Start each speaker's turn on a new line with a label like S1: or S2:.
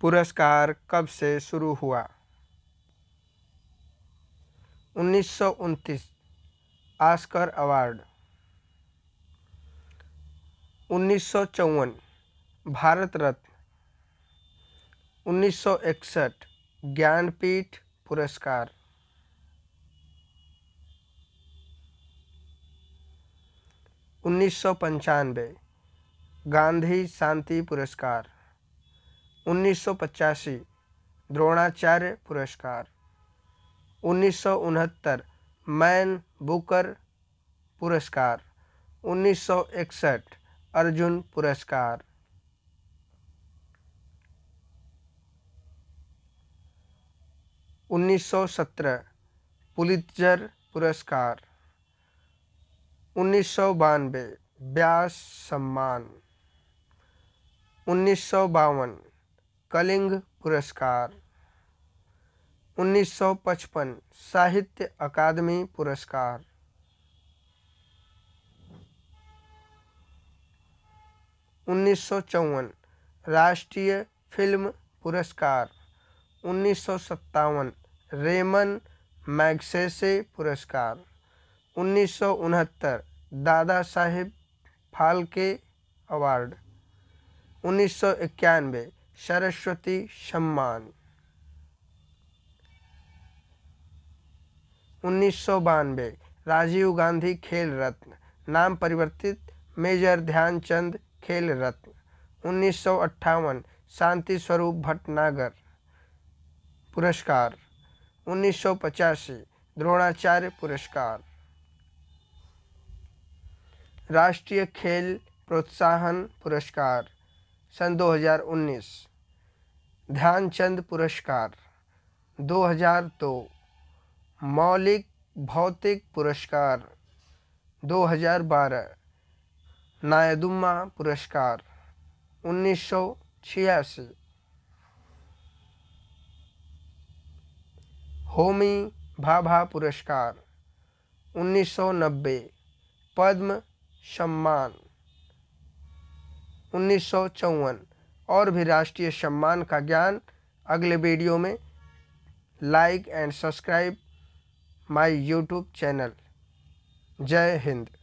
S1: पुरस्कार कब से शुरू हुआ उन्नीस आस्कर अवार्ड उन्नीस भारत रत्न उन्नीस ज्ञानपीठ पुरस्कार उन्नीस गांधी शांति पुरस्कार उन्नीस द्रोणाचार्य पुरस्कार उन्नीस मैन बुकर पुरस्कार उन्नीस अर्जुन पुरस्कार उन्नीस पुलित्जर पुरस्कार उन्नीस व्यास सम्मान उन्नीस कलिंग पुरस्कार 1955 साहित्य अकादमी पुरस्कार उन्नीस राष्ट्रीय फिल्म पुरस्कार उन्नीस रेमन मैगसेसे पुरस्कार उन्नीस दादा साहेब फाल्के अवार्ड उन्नीस सौ इक्यानवे सरस्वती सम्मान उन्नीस राजीव गांधी खेल रत्न नाम परिवर्तित मेजर ध्यानचंद खेल रत्न उन्नीस शांति स्वरूप भटनागर पुरस्कार उन्नीस द्रोणाचार्य पुरस्कार राष्ट्रीय खेल प्रोत्साहन पुरस्कार सन 2019 ध्यानचंद पुरस्कार 2002 तो, मौलिक भौतिक पुरस्कार 2012 नायदुम्मा पुरस्कार उन्नीस सौ छियासी होमी भाभा पुरस्कार 1990 पद्म सम्मान उन्नीस सौ चौवन और भी राष्ट्रीय सम्मान का ज्ञान अगले वीडियो में like and subscribe my YouTube channel जय हिंद